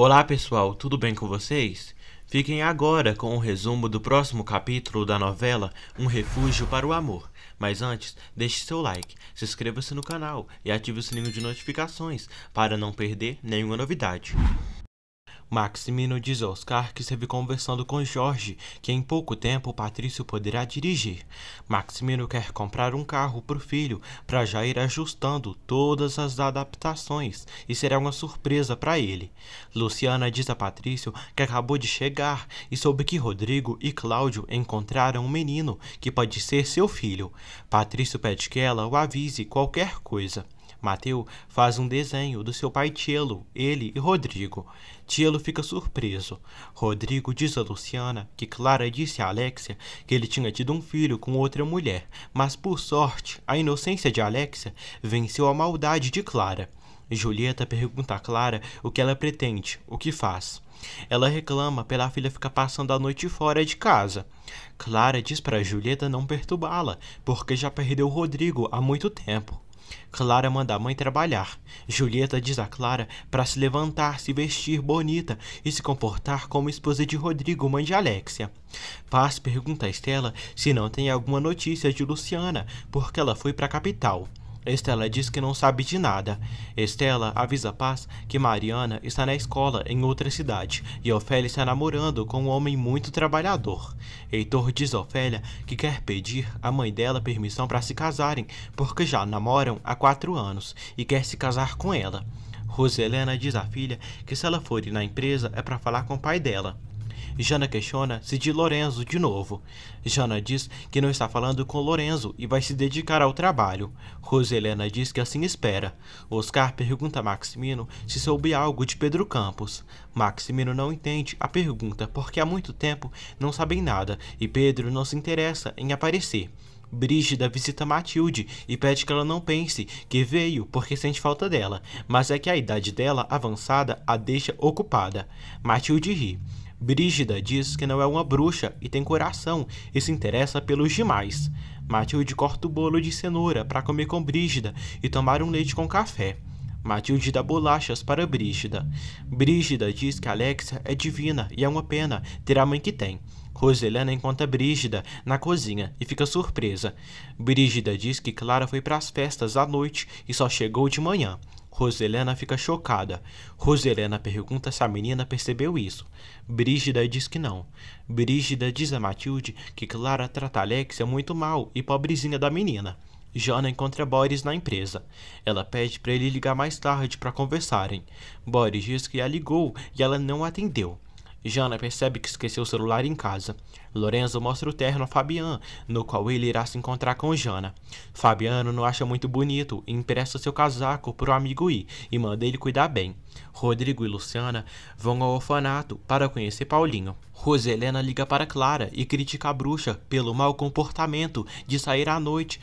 Olá pessoal, tudo bem com vocês? Fiquem agora com o resumo do próximo capítulo da novela Um Refúgio para o Amor. Mas antes, deixe seu like, se inscreva-se no canal e ative o sininho de notificações para não perder nenhuma novidade. Maximino diz a Oscar que esteve conversando com Jorge que em pouco tempo Patrício poderá dirigir. Maximino quer comprar um carro para o filho para já ir ajustando todas as adaptações e será uma surpresa para ele. Luciana diz a Patrício que acabou de chegar e soube que Rodrigo e Cláudio encontraram um menino que pode ser seu filho. Patrício pede que ela o avise qualquer coisa. Mateu faz um desenho do seu pai Tielo, ele e Rodrigo. Tielo fica surpreso. Rodrigo diz a Luciana que Clara disse a Alexia que ele tinha tido um filho com outra mulher, mas por sorte, a inocência de Alexia venceu a maldade de Clara. Julieta pergunta a Clara o que ela pretende, o que faz. Ela reclama pela filha ficar passando a noite fora de casa. Clara diz para Julieta não perturbá-la, porque já perdeu Rodrigo há muito tempo. Clara manda a mãe trabalhar. Julieta diz a Clara para se levantar, se vestir bonita e se comportar como esposa de Rodrigo, mãe de Alexia. Paz pergunta a Estela se não tem alguma notícia de Luciana, porque ela foi para a capital. Estela diz que não sabe de nada. Estela avisa Paz que Mariana está na escola em outra cidade e Ofélia está namorando com um homem muito trabalhador. Heitor diz a Ofélia que quer pedir à mãe dela permissão para se casarem, porque já namoram há quatro anos e quer se casar com ela. Roselena diz à filha que se ela for na empresa é para falar com o pai dela. Jana questiona se de Lorenzo de novo. Jana diz que não está falando com Lorenzo e vai se dedicar ao trabalho. Roselena diz que assim espera. Oscar pergunta a Maximino se soube algo de Pedro Campos. Maximino não entende a pergunta porque há muito tempo não sabem nada e Pedro não se interessa em aparecer. Brígida visita Matilde e pede que ela não pense que veio porque sente falta dela, mas é que a idade dela avançada a deixa ocupada. Matilde ri. Brígida diz que não é uma bruxa e tem coração e se interessa pelos demais. Matilde corta o bolo de cenoura para comer com Brígida e tomar um leite com café. Matilde dá bolachas para Brígida. Brígida diz que Alexia é divina e é uma pena ter a mãe que tem. Roselena encontra Brígida na cozinha e fica surpresa. Brígida diz que Clara foi para as festas à noite e só chegou de manhã. Roselena fica chocada. Roselena pergunta se a menina percebeu isso. Brígida diz que não. Brígida diz a Matilde que Clara trata Alexia muito mal e pobrezinha da menina. Jana encontra Boris na empresa. Ela pede para ele ligar mais tarde para conversarem. Boris diz que a ligou e ela não atendeu. Jana percebe que esqueceu o celular em casa. Lorenzo mostra o terno a Fabian, no qual ele irá se encontrar com Jana. Fabiano não acha muito bonito e empresta seu casaco para o amigo I e manda ele cuidar bem. Rodrigo e Luciana vão ao orfanato para conhecer Paulinho. Roselena liga para Clara e critica a bruxa pelo mau comportamento de sair à noite,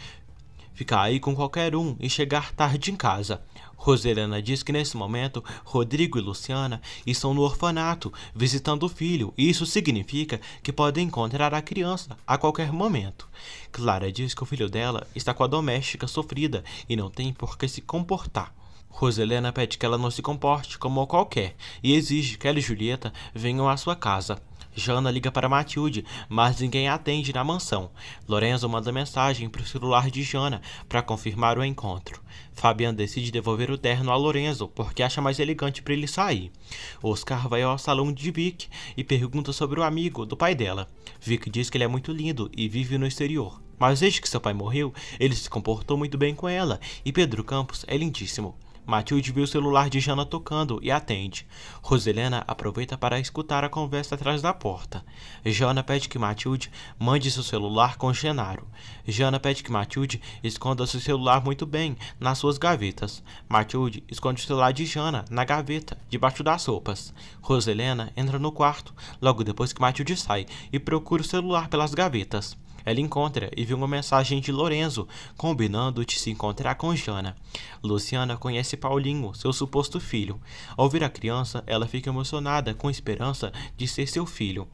ficar aí com qualquer um e chegar tarde em casa. Roserana diz que nesse momento Rodrigo e Luciana estão no orfanato visitando o filho, e isso significa que podem encontrar a criança a qualquer momento. Clara diz que o filho dela está com a doméstica sofrida e não tem por que se comportar. Roselena pede que ela não se comporte como qualquer e exige que ela e Julieta venham à sua casa. Jana liga para Matilde, mas ninguém atende na mansão. Lorenzo manda mensagem para o celular de Jana para confirmar o encontro. Fabian decide devolver o terno a Lorenzo porque acha mais elegante para ele sair. Oscar vai ao salão de Vic e pergunta sobre o amigo do pai dela. Vic diz que ele é muito lindo e vive no exterior. Mas desde que seu pai morreu, ele se comportou muito bem com ela e Pedro Campos é lindíssimo. Matilde vê o celular de Jana tocando e atende. Roselena aproveita para escutar a conversa atrás da porta. Jana pede que Matilde mande seu celular com Genaro. Jana pede que Matilde esconda seu celular muito bem nas suas gavetas. Matilde esconde o celular de Jana na gaveta, debaixo das roupas. Roselena entra no quarto logo depois que Matilde sai e procura o celular pelas gavetas ela encontra e vê uma mensagem de Lorenzo combinando de se encontrar com Jana. Luciana conhece Paulinho, seu suposto filho. Ao ver a criança, ela fica emocionada com a esperança de ser seu filho.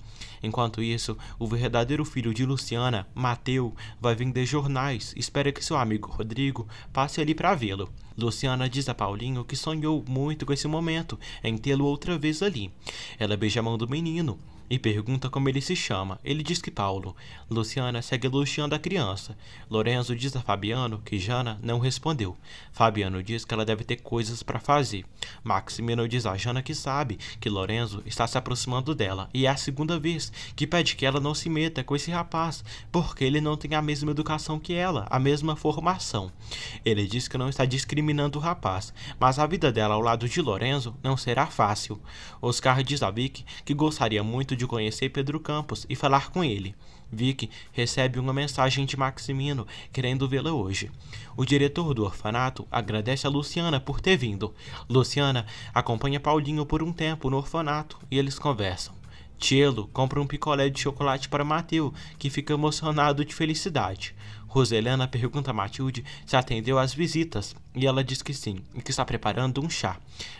Enquanto isso, o verdadeiro filho de Luciana, Mateu, vai vender jornais, espera que seu amigo Rodrigo passe ali para vê-lo. Luciana diz a Paulinho que sonhou muito com esse momento, em tê-lo outra vez ali. Ela beija a mão do menino, e pergunta como ele se chama. Ele diz que Paulo. Luciana segue elogiando a criança. Lorenzo diz a Fabiano que Jana não respondeu. Fabiano diz que ela deve ter coisas para fazer. Maximino diz a Jana que sabe que Lorenzo está se aproximando dela e é a segunda vez que pede que ela não se meta com esse rapaz porque ele não tem a mesma educação que ela, a mesma formação. Ele diz que não está discriminando o rapaz, mas a vida dela ao lado de Lorenzo não será fácil. Oscar diz a Vic que gostaria muito de de conhecer Pedro Campos e falar com ele. Vicky recebe uma mensagem de Maximino querendo vê-la hoje. O diretor do orfanato agradece a Luciana por ter vindo. Luciana acompanha Paulinho por um tempo no orfanato e eles conversam. Tielo compra um picolé de chocolate para Mateu, que fica emocionado de felicidade. Roselena pergunta a Matilde se atendeu às visitas e ela diz que sim e que está preparando um chá.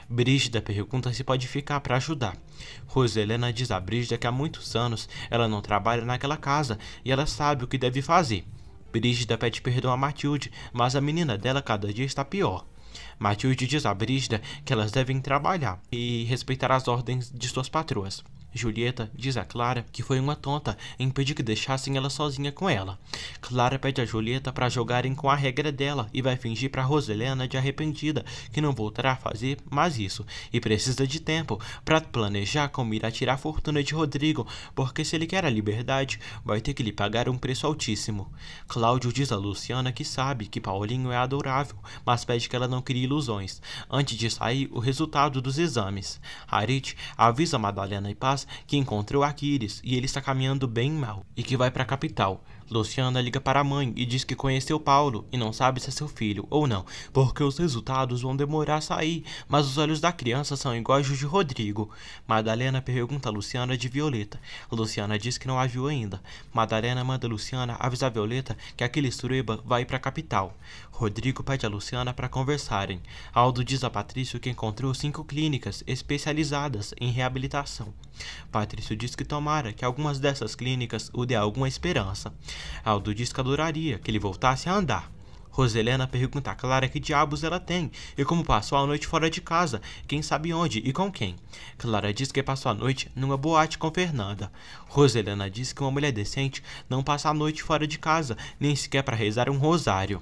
Brígida pergunta se pode ficar para ajudar. Roselena diz a Brígida que há muitos anos ela não trabalha naquela casa e ela sabe o que deve fazer. Brígida pede perdão a Matilde, mas a menina dela cada dia está pior. Matilde diz a Brígida que elas devem trabalhar e respeitar as ordens de suas patroas. Julieta diz a Clara que foi uma tonta em pedir que deixassem ela sozinha com ela. Clara pede a Julieta para jogarem com a regra dela e vai fingir para Roselena de arrependida que não voltará a fazer mais isso e precisa de tempo para planejar como irá tirar a fortuna de Rodrigo, porque se ele quer a liberdade, vai ter que lhe pagar um preço altíssimo. Cláudio diz a Luciana que sabe que Paulinho é adorável, mas pede que ela não crie ilusões antes de sair o resultado dos exames. Harit avisa Madalena e passa que encontra o Aquiles e ele está caminhando bem mal e que vai para a capital, Luciana liga para a mãe e diz que conheceu Paulo e não sabe se é seu filho ou não, porque os resultados vão demorar a sair, mas os olhos da criança são iguais aos de Rodrigo. Madalena pergunta a Luciana de Violeta. Luciana diz que não a viu ainda. Madalena manda Luciana avisar Violeta que aquele suruba vai para a capital. Rodrigo pede a Luciana para conversarem. Aldo diz a Patrício que encontrou cinco clínicas especializadas em reabilitação. Patrício diz que tomara que algumas dessas clínicas o dê alguma esperança. Aldo diz que adoraria que ele voltasse a andar. Roselena pergunta a Clara que diabos ela tem e como passou a noite fora de casa, quem sabe onde e com quem. Clara diz que passou a noite numa boate com Fernanda. Roselena diz que uma mulher decente não passa a noite fora de casa, nem sequer para rezar um rosário.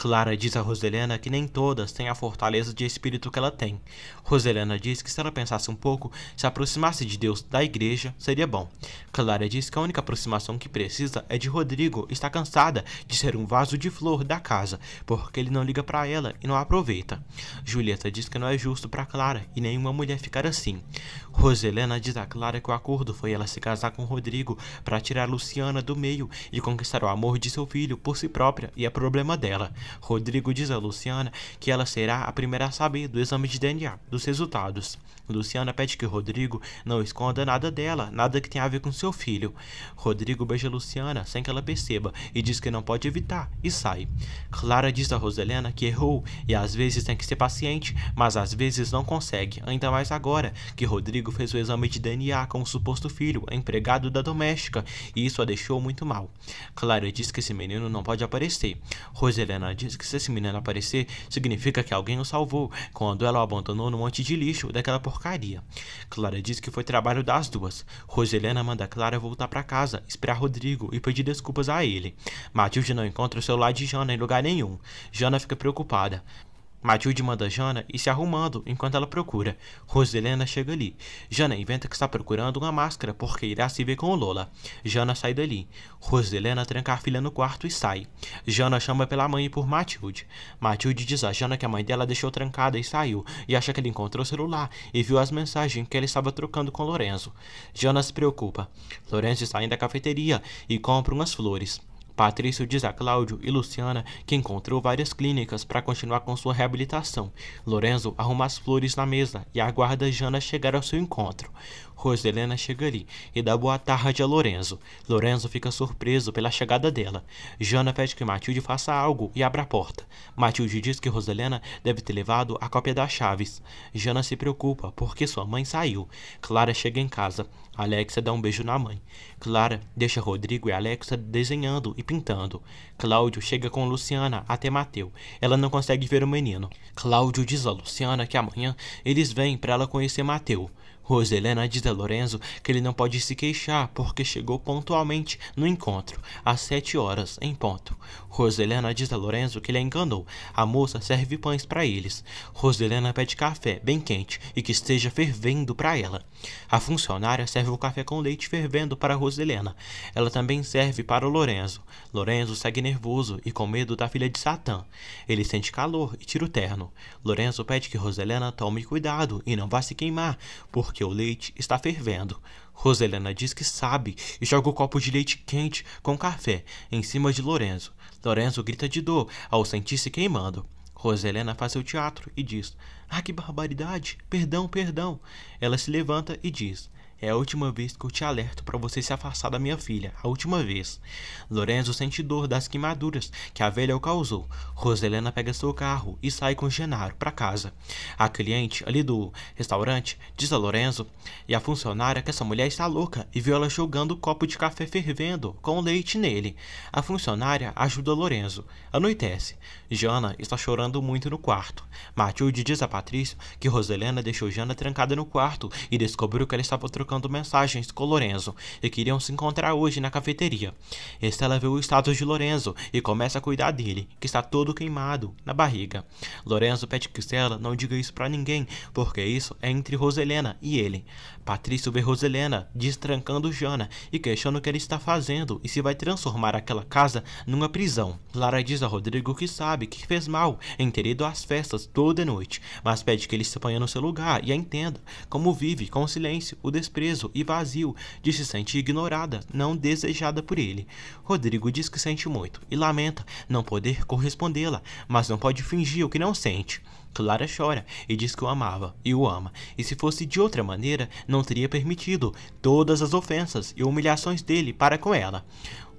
Clara diz a Roselena que nem todas têm a fortaleza de espírito que ela tem. Roselena diz que se ela pensasse um pouco, se aproximasse de Deus da igreja, seria bom. Clara diz que a única aproximação que precisa é de Rodrigo, está cansada de ser um vaso de flor da casa, porque ele não liga para ela e não a aproveita. Julieta diz que não é justo para Clara e nenhuma mulher ficar assim. Roselena diz a Clara que o acordo foi ela se casar com Rodrigo para tirar Luciana do meio e conquistar o amor de seu filho por si própria e é problema dela. Rodrigo diz a Luciana que ela será a primeira a saber do exame de DNA, dos resultados. Luciana pede que Rodrigo não esconda nada dela, nada que tenha a ver com seu filho. Rodrigo beija Luciana sem que ela perceba e diz que não pode evitar e sai. Clara diz a Roselena que errou e às vezes tem que ser paciente, mas às vezes não consegue, ainda mais agora que Rodrigo fez o exame de DNA com o suposto filho, empregado da doméstica, e isso a deixou muito mal. Clara diz que esse menino não pode aparecer. Roselena diz que se esse menino aparecer, significa que alguém o salvou quando ela o abandonou no monte de lixo daquela porcaria. Clara diz que foi trabalho das duas. Roselena manda Clara voltar para casa, esperar Rodrigo e pedir desculpas a ele. Matilde não encontra o celular de Jana em lugar nenhum. Jana fica preocupada. Matilde manda Jana e se arrumando enquanto ela procura. Roselena chega ali. Jana inventa que está procurando uma máscara porque irá se ver com Lola. Jana sai dali. Roselena tranca a filha no quarto e sai. Jana chama pela mãe e por Matilde. Matilde diz a Jana que a mãe dela deixou trancada e saiu e acha que ele encontrou o celular e viu as mensagens que ele estava trocando com Lorenzo. Jana se preocupa. Lorenzo sai da cafeteria e compra umas flores. Patrício diz a Cláudio e Luciana que encontrou várias clínicas para continuar com sua reabilitação. Lorenzo arruma as flores na mesa e aguarda Jana chegar ao seu encontro. Roselena chega ali e dá boa tarde a Lorenzo. Lorenzo fica surpreso pela chegada dela. Jana pede que Matilde faça algo e abra a porta. Matilde diz que Roselena deve ter levado a cópia das chaves. Jana se preocupa porque sua mãe saiu. Clara chega em casa. Alexa dá um beijo na mãe. Clara deixa Rodrigo e Alexa desenhando e pintando. Cláudio chega com Luciana até Mateu. Ela não consegue ver o menino. Cláudio diz a Luciana que amanhã eles vêm para ela conhecer Mateu. Roselena diz a Lorenzo que ele não pode se queixar porque chegou pontualmente no encontro, às sete horas, em ponto. Roselena diz a Lorenzo que ele a enganou. A moça serve pães para eles. Roselena pede café, bem quente, e que esteja fervendo para ela. A funcionária serve o café com leite fervendo para Roselena. Ela também serve para o Lorenzo. Lorenzo segue nervoso e com medo da filha de Satã. Ele sente calor e tira o terno. Lorenzo pede que Roselena tome cuidado e não vá se queimar, porque que o leite está fervendo. Roselena diz que sabe e joga o um copo de leite quente com café em cima de Lorenzo. Lorenzo grita de dor ao sentir-se queimando. Roselena faz seu teatro e diz: Ah, que barbaridade! Perdão, perdão! Ela se levanta e diz: é a última vez que eu te alerto para você se afastar da minha filha, a última vez. Lorenzo sente dor das queimaduras que a velha o causou. Roselena pega seu carro e sai com Genaro para casa. A cliente ali do restaurante diz a Lorenzo e a funcionária que essa mulher está louca e viu ela jogando o copo de café fervendo com leite nele. A funcionária ajuda Lorenzo. Anoitece. Jana está chorando muito no quarto. Matilde diz a Patrício que Roselena deixou Jana trancada no quarto e descobriu que ela estava trocando trocando mensagens com Lorenzo e queriam se encontrar hoje na cafeteria. Estela vê o status de Lorenzo e começa a cuidar dele, que está todo queimado na barriga. Lorenzo pede que Estela não diga isso para ninguém, porque isso é entre Roselena e ele. Patrício vê Roselena destrancando Jana e questiona o que ele está fazendo e se vai transformar aquela casa numa prisão. Lara diz a Rodrigo que sabe que fez mal em ter ido às festas toda noite, mas pede que ele se ponha no seu lugar e a entenda como vive com o silêncio, o desprezo preso e vazio, de se sentir ignorada, não desejada por ele. Rodrigo diz que sente muito e lamenta não poder correspondê-la, mas não pode fingir o que não sente. Clara chora e diz que o amava e o ama, e se fosse de outra maneira, não teria permitido todas as ofensas e humilhações dele para com ela.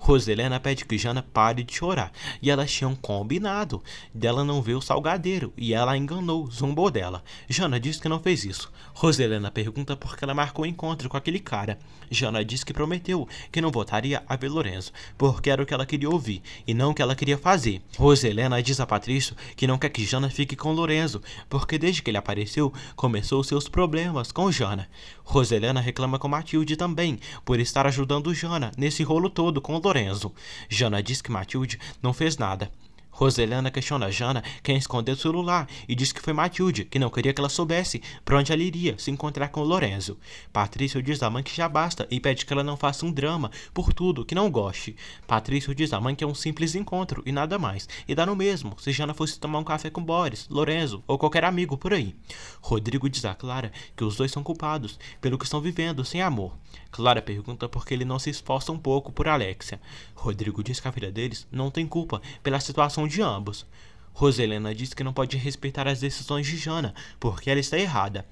Roselena pede que Jana pare de chorar e elas tinham combinado dela não ver o salgadeiro e ela enganou, zombou dela. Jana diz que não fez isso. Roselena pergunta por que ela marcou o um encontro com aquele cara. Jana diz que prometeu que não votaria a Lorenzo, porque era o que ela queria ouvir e não o que ela queria fazer. Roselena diz a Patrício que não quer que Jana fique com Lorenzo porque desde que ele apareceu começou seus problemas com Jana. Roselena reclama com Matilde também por estar ajudando Jana nesse rolo todo com Lorenzo Lorenzo. Jana diz que Matilde não fez nada, Roselena questiona Jana quem escondeu o celular e diz que foi Matilde, que não queria que ela soubesse para onde ela iria se encontrar com Lorenzo. Patrício diz à mãe que já basta e pede que ela não faça um drama por tudo que não goste. Patrício diz à mãe que é um simples encontro e nada mais, e dá no mesmo se Jana fosse tomar um café com Boris, Lorenzo ou qualquer amigo por aí. Rodrigo diz a Clara que os dois são culpados pelo que estão vivendo sem amor. Clara pergunta por que ele não se esforça um pouco por Alexia. Rodrigo diz que a filha deles não tem culpa pela situação de ambos. Roselena diz que não pode respeitar as decisões de Jana, porque ela está errada.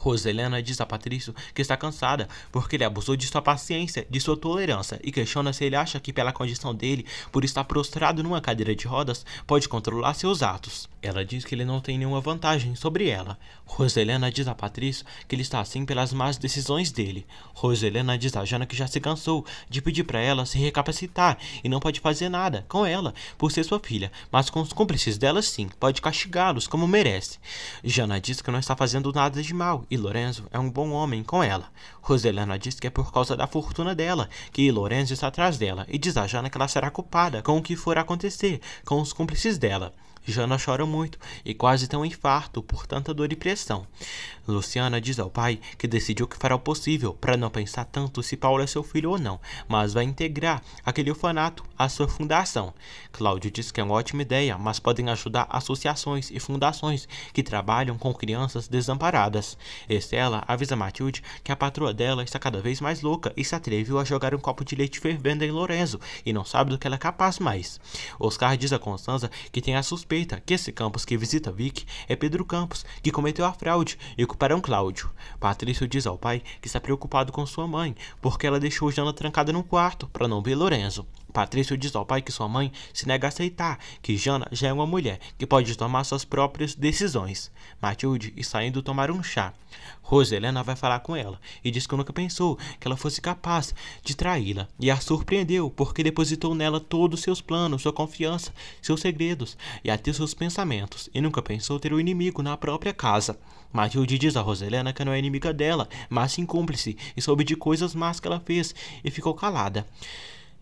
Roselena diz a Patrício que está cansada porque ele abusou de sua paciência, de sua tolerância e questiona se ele acha que, pela condição dele, por estar prostrado numa cadeira de rodas, pode controlar seus atos. Ela diz que ele não tem nenhuma vantagem sobre ela. Roselena diz a Patrício que ele está assim pelas más decisões dele. Roselena diz a Jana que já se cansou de pedir para ela se recapacitar e não pode fazer nada com ela por ser sua filha, mas com os cúmplices dela sim, pode castigá-los como merece. Jana diz que não está fazendo nada de mal e Lorenzo é um bom homem com ela Roselena diz que é por causa da fortuna dela, que Lorenzo está atrás dela, e diz a Jana que ela será culpada com o que for acontecer, com os cúmplices dela. Jana chora muito e quase tem um infarto por tanta dor e pressão. Luciana diz ao pai que decidiu que fará o possível para não pensar tanto se Paulo é seu filho ou não, mas vai integrar aquele orfanato à sua fundação. Cláudio diz que é uma ótima ideia, mas podem ajudar associações e fundações que trabalham com crianças desamparadas. Estela é avisa Matilde que a patroa noiva dela está cada vez mais louca e se atreveu a jogar um copo de leite fervendo em Lorenzo e não sabe do que ela é capaz mais. Oscar diz a Constanza que tem a suspeita que esse Campos que visita Vic é Pedro Campos, que cometeu a fraude, e culparão Cláudio. Patrício diz ao pai que está preocupado com sua mãe, porque ela deixou Jana trancada no quarto para não ver Lorenzo. Patrício diz ao pai que sua mãe se nega a aceitar que Jana já é uma mulher que pode tomar suas próprias decisões. Matilde está indo tomar um chá. Roselena vai falar com ela e diz que nunca pensou que ela fosse capaz de traí-la e a surpreendeu porque depositou nela todos seus planos, sua confiança, seus segredos e até seus pensamentos e nunca pensou ter o um inimigo na própria casa. Matilde diz a Roselena que não é inimiga dela, mas sim cúmplice e soube de coisas más que ela fez e ficou calada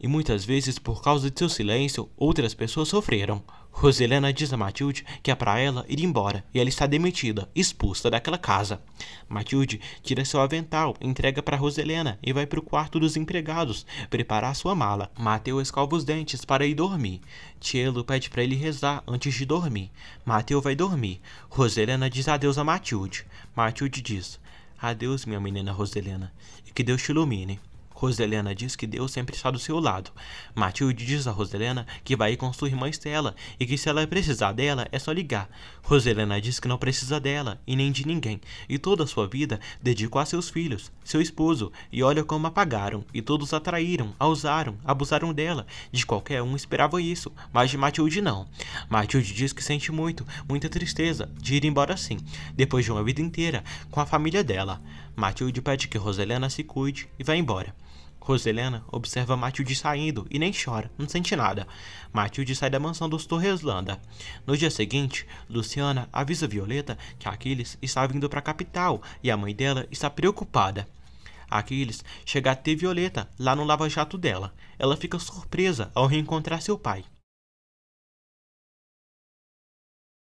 e muitas vezes por causa de seu silêncio, outras pessoas sofreram. Roselena diz a Matilde que é para ela ir embora e ela está demitida, expulsa daquela casa. Matilde tira seu avental, entrega para Roselena e vai para o quarto dos empregados preparar sua mala. Mateu escova os dentes para ir dormir. Tielo pede para ele rezar antes de dormir. Mateu vai dormir. Roselena diz adeus a Matilde. Matilde diz: Adeus, minha menina Roselena, e que Deus te ilumine. Roselena diz que Deus sempre está do seu lado. Matilde diz a Roselena que vai ir com sua irmã Estela e que se ela precisar dela é só ligar. Roselena diz que não precisa dela e nem de ninguém e toda a sua vida dedicou a seus filhos, seu esposo e olha como apagaram e todos a traíram, a usaram, abusaram dela. De qualquer um esperava isso, mas de Matilde não. Matilde diz que sente muito, muita tristeza de ir embora assim, depois de uma vida inteira com a família dela. Matilde pede que Roselena se cuide e vá embora. Roselena observa Matilde saindo e nem chora, não sente nada. Matilde sai da mansão dos Landa. No dia seguinte, Luciana avisa Violeta que Aquiles está vindo para a capital e a mãe dela está preocupada. Aquiles chega a ter Violeta lá no lava-jato dela. Ela fica surpresa ao reencontrar seu pai.